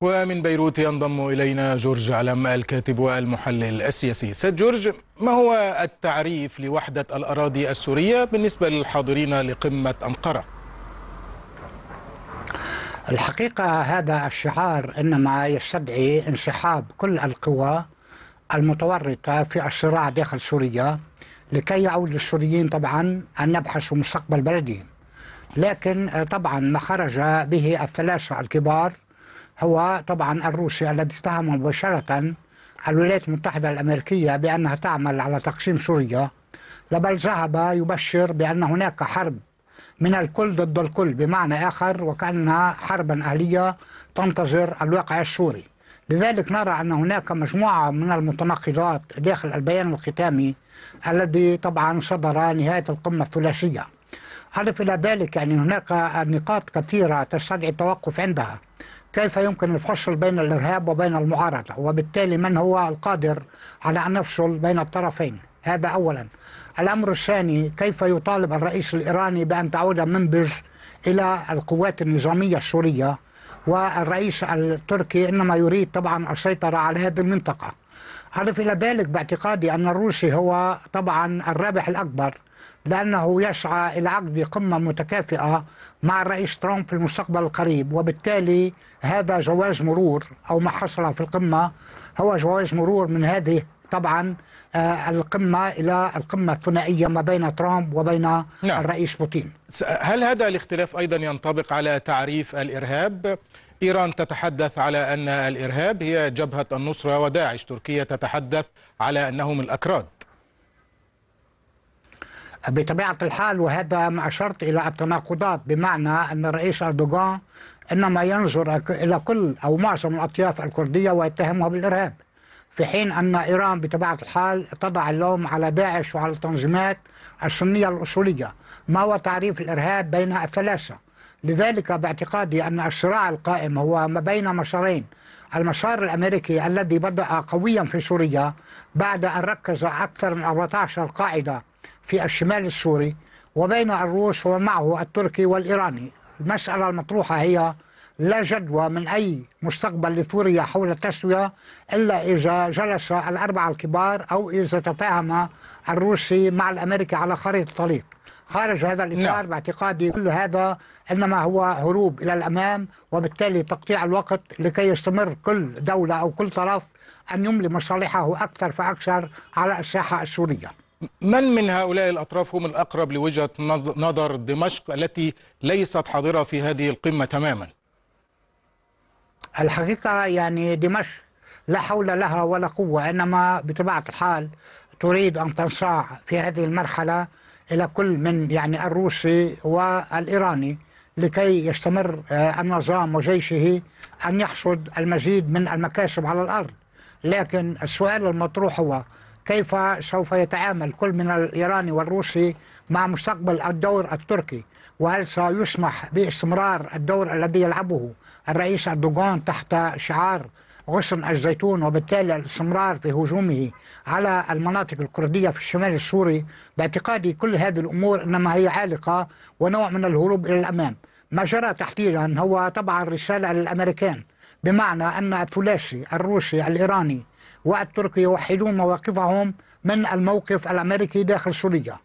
ومن بيروت ينضم إلينا جورج علم الكاتب والمحلل السياسي سيد جورج ما هو التعريف لوحدة الأراضي السورية بالنسبة للحاضرين لقمة أنقرة؟ الحقيقة هذا الشعار إنما يستدعي انسحاب كل القوى المتورطة في الصراع داخل سوريا لكي يعود للسوريين طبعا أن يبحثوا مستقبل بلدهم لكن طبعا ما خرج به الثلاثة الكبار هو طبعا الروسي الذي اتهم مباشرة الولايات المتحدة الأمريكية بأنها تعمل على تقسيم سوريا لبل ذهب يبشر بأن هناك حرب من الكل ضد الكل بمعنى آخر وكأنها حربا أهلية تنتظر الواقع السوري لذلك نرى أن هناك مجموعة من المتناقضات داخل البيان الختامي الذي طبعا صدر نهاية القمة الثلاثية أضف إلى ذلك يعني هناك نقاط كثيرة تستدعي التوقف عندها كيف يمكن الفصل بين الإرهاب وبين المعارضة وبالتالي من هو القادر على أن يفصل بين الطرفين هذا أولا الأمر الثاني كيف يطالب الرئيس الإيراني بأن تعود منبج إلى القوات النظامية السورية والرئيس التركي إنما يريد طبعا السيطرة على هذه المنطقة أضف إلى ذلك باعتقادي أن الروسي هو طبعا الرابح الأكبر لأنه يسعى إلى عقد قمة متكافئة مع الرئيس ترامب في المستقبل القريب وبالتالي هذا جواز مرور أو ما حصل في القمة هو جواز مرور من هذه طبعا آه، القمة إلى القمة الثنائية ما بين ترامب وبين نعم. الرئيس بوتين هل هذا الاختلاف أيضا ينطبق على تعريف الإرهاب؟ إيران تتحدث على أن الإرهاب هي جبهة النصرة وداعش تركيا تتحدث على أنهم الأكراد بطبيعة الحال وهذا ما أشرت إلى التناقضات بمعنى أن الرئيس أردوغان إنما ينظر إلى كل أو معظم الأطياف الكردية ويتهمها بالإرهاب في حين أن إيران بطبيعة الحال تضع اللوم على داعش وعلى التنظيمات السنية الأصولية ما هو تعريف الإرهاب بين الثلاثة لذلك باعتقادي أن الصراع القائم هو ما بين مسارين المسار الأمريكي الذي بدأ قويا في سوريا بعد أن ركز أكثر من 14 قاعدة في الشمال السوري وبين الروس ومعه التركي والإيراني المسألة المطروحة هي لا جدوى من أي مستقبل لسوريا حول التسوية إلا إذا جلس الأربعة الكبار أو إذا تفاهم الروسي مع الأمريكي على خريطة الطريق خارج هذا الإطار نعم. باعتقادي كل هذا إنما هو هروب إلى الأمام وبالتالي تقطيع الوقت لكي يستمر كل دولة أو كل طرف أن يملي مصالحه أكثر فأكثر على الساحة السورية من من هؤلاء الأطراف هم الأقرب لوجهة نظر دمشق التي ليست حاضرة في هذه القمة تماما الحقيقة يعني دمشق لا حول لها ولا قوة إنما بطبيعة الحال تريد أن تنصاع في هذه المرحلة إلى كل من يعني الروسي والإيراني لكي يستمر آه، النظام وجيشه أن يحصد المزيد من المكاسب على الأرض لكن السؤال المطروح هو كيف سوف يتعامل كل من الإيراني والروسي مع مستقبل الدور التركي وهل سيسمح باستمرار الدور الذي يلعبه الرئيس أردوغان تحت شعار غصن الزيتون وبالتالي الاستمرار في هجومه على المناطق الكردية في الشمال السوري باعتقادي كل هذه الأمور إنما هي عالقة ونوع من الهروب إلى الأمام ما جرى تحديدا هو طبعا رسالة للأمريكان بمعنى أن الثلاثي الروسي الإيراني والتركي يوحدون مواقفهم من الموقف الأمريكي داخل سوريا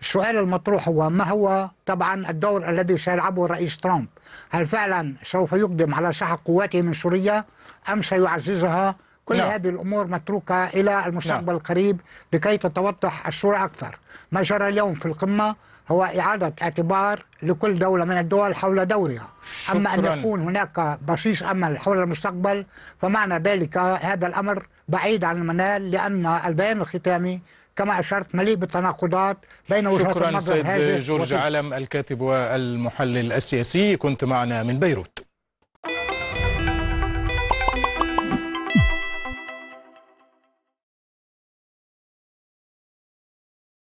السؤال المطروح هو ما هو طبعا الدور الذي سيلعبه الرئيس ترامب هل فعلا سوف يقدم على سحق قواته من سوريا أم سيعززها كل لا. نعم. هذه الامور متروكه الى المستقبل نعم. القريب لكي تتوضح الصوره اكثر ما جرى اليوم في القمه هو إعادة اعتبار لكل دولة من الدول حول دورها شكراً. أما أن يكون هناك بصيص أمل حول المستقبل فمعنى ذلك هذا الأمر بعيد عن المنال لأن البيان الختامي كما أشرت مليء بالتناقضات بين وجهات النظر شكرا سيد جورج علم الكاتب والمحلل السياسي كنت معنا من بيروت